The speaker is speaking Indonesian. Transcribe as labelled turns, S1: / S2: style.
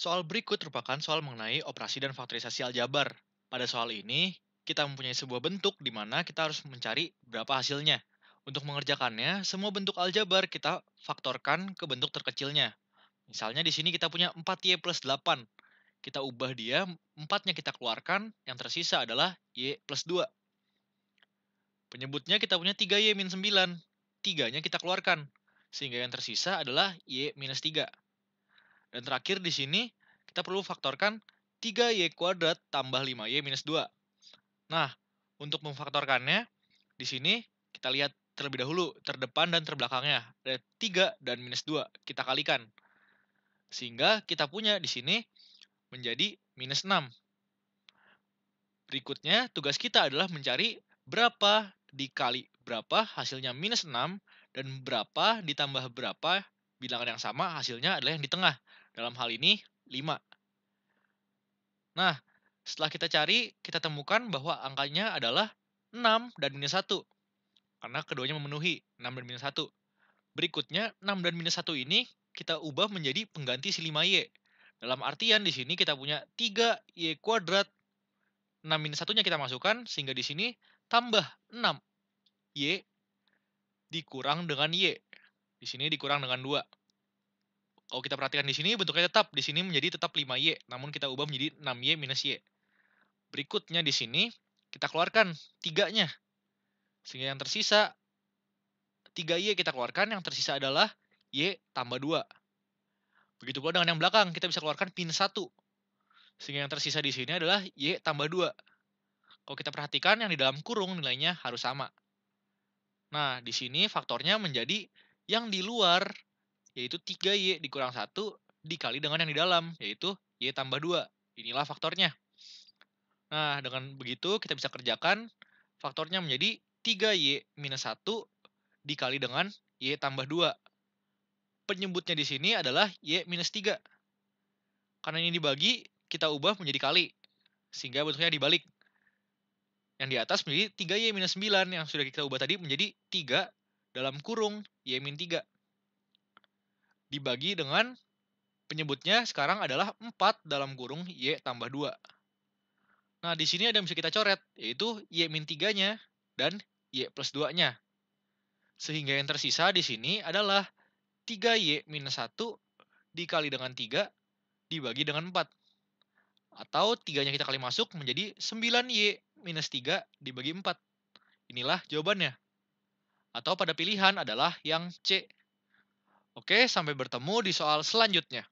S1: Soal berikut merupakan soal mengenai operasi dan faktorisasi aljabar. Pada soal ini, kita mempunyai sebuah bentuk di mana kita harus mencari berapa hasilnya. Untuk mengerjakannya, semua bentuk aljabar kita faktorkan ke bentuk terkecilnya. Misalnya di sini kita punya 4Y plus 8. Kita ubah dia, 4-nya kita keluarkan, yang tersisa adalah Y plus 2. Penyebutnya kita punya 3Y minus 9. 3-nya kita keluarkan, sehingga yang tersisa adalah Y minus 3. Dan terakhir di sini kita perlu faktorkan 3y kuadrat tambah 5y minus 2. Nah, untuk memfaktorkannya, di sini kita lihat terlebih dahulu terdepan dan terbelakangnya. Ada 3 dan minus 2, kita kalikan. Sehingga kita punya di sini menjadi minus 6. Berikutnya, tugas kita adalah mencari berapa dikali berapa hasilnya minus 6 dan berapa ditambah berapa bilangan yang sama hasilnya adalah yang di tengah. Dalam hal ini 5. Nah, setelah kita cari, kita temukan bahwa angkanya adalah 6 dan minus 1. Karena keduanya memenuhi 6 dan minus 1. Berikutnya, 6 dan minus 1 ini kita ubah menjadi pengganti si 5Y. Dalam artian di sini kita punya 3Y kuadrat. 6 minus 1-nya kita masukkan, sehingga di sini tambah 6Y dikurang dengan Y. Di sini dikurang dengan 2 kalau kita perhatikan di sini bentuknya tetap di sini menjadi tetap 5y, namun kita ubah menjadi 6y minus y. Berikutnya di sini kita keluarkan tiganya. Sehingga yang tersisa 3y kita keluarkan, yang tersisa adalah y tambah 2. Begitu pula dengan yang belakang, kita bisa keluarkan pin 1. Sehingga yang tersisa di sini adalah y tambah 2. Kalau kita perhatikan yang di dalam kurung nilainya harus sama. Nah, di sini faktornya menjadi yang di luar yaitu 3Y dikurang 1 dikali dengan yang di dalam, yaitu Y tambah 2. Inilah faktornya. Nah, dengan begitu kita bisa kerjakan faktornya menjadi 3Y minus 1 dikali dengan Y tambah 2. Penyebutnya di sini adalah Y minus 3. Karena ini dibagi, kita ubah menjadi kali. Sehingga bentuknya dibalik. Yang di atas menjadi 3Y minus 9 yang sudah kita ubah tadi menjadi 3 dalam kurung Y min 3 dibagi dengan penyebutnya sekarang adalah 4 dalam kurung Y tambah 2. Nah, di sini ada yang bisa kita coret, yaitu Y min 3-nya dan Y plus 2-nya. Sehingga yang tersisa di sini adalah 3Y minus 1 dikali dengan 3 dibagi dengan 4. Atau 3-nya kita kali masuk menjadi 9Y minus 3 dibagi 4. Inilah jawabannya. Atau pada pilihan adalah yang C, Oke, sampai bertemu di soal selanjutnya.